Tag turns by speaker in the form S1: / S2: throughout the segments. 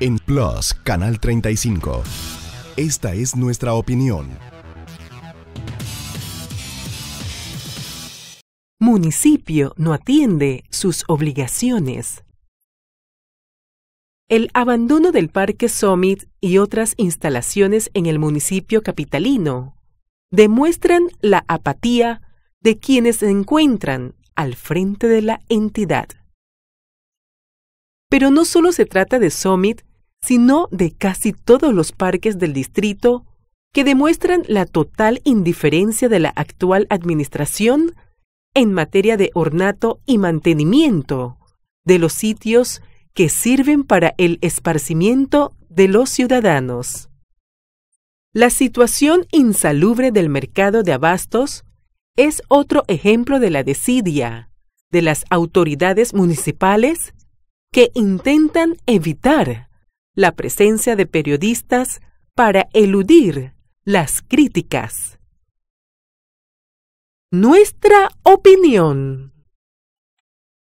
S1: En Plus, Canal 35. Esta es nuestra opinión.
S2: Municipio no atiende sus obligaciones. El abandono del Parque Summit y otras instalaciones en el municipio capitalino demuestran la apatía de quienes se encuentran al frente de la entidad. Pero no solo se trata de Summit, sino de casi todos los parques del distrito que demuestran la total indiferencia de la actual administración en materia de ornato y mantenimiento de los sitios que sirven para el esparcimiento de los ciudadanos. La situación insalubre del mercado de abastos es otro ejemplo de la desidia de las autoridades municipales que intentan evitar la presencia de periodistas para eludir las críticas. Nuestra opinión.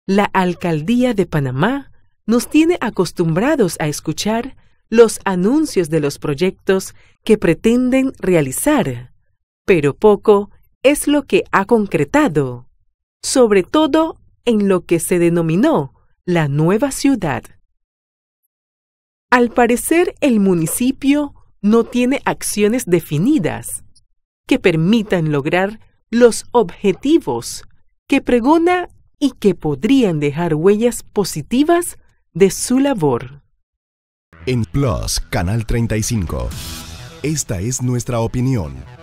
S2: La alcaldía de Panamá nos tiene acostumbrados a escuchar los anuncios de los proyectos que pretenden realizar, pero poco es lo que ha concretado, sobre todo en lo que se denominó la nueva ciudad. Al parecer, el municipio no tiene acciones definidas que permitan lograr los objetivos que pregona y que podrían dejar huellas positivas de su labor.
S1: En Plus, Canal 35. Esta es nuestra opinión.